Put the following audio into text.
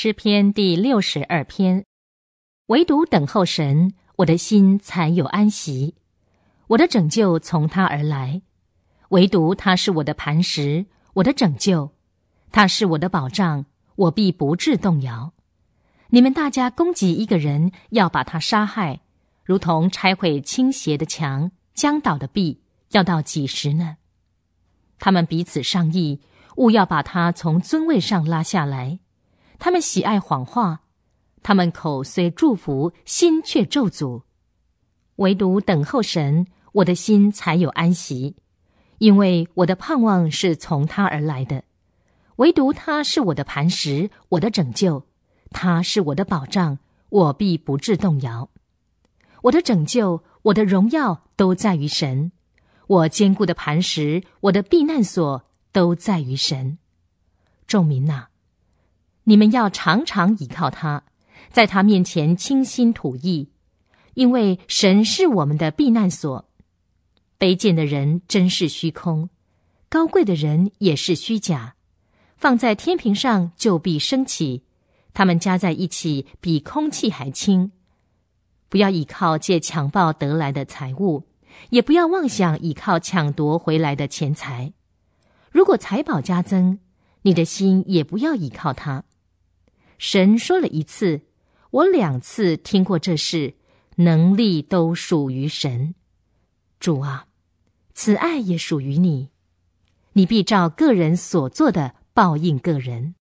诗篇第六十二篇，唯独等候神，我的心才有安息。我的拯救从他而来，唯独他是我的磐石，我的拯救，他是我的保障，我必不致动摇。你们大家攻击一个人，要把他杀害，如同拆毁倾斜的墙、将倒的壁，要到几时呢？他们彼此商议，务要把他从尊位上拉下来。他们喜爱谎话，他们口虽祝福，心却咒诅。唯独等候神，我的心才有安息，因为我的盼望是从他而来的。唯独他是我的磐石，我的拯救，他是我的保障，我必不至动摇。我的拯救，我的荣耀都在于神，我坚固的磐石，我的避难所都在于神。众民啊，你们要常常倚靠他，在他面前倾心吐意，因为神是我们的避难所。卑贱的人真是虚空，高贵的人也是虚假，放在天平上就必升起，他们加在一起比空气还轻。不要倚靠借强暴得来的财物，也不要妄想倚靠抢夺回来的钱财。如果财宝加增，你的心也不要倚靠他。神说了一次，我两次听过这事，能力都属于神。主啊，此爱也属于你，你必照个人所做的报应个人。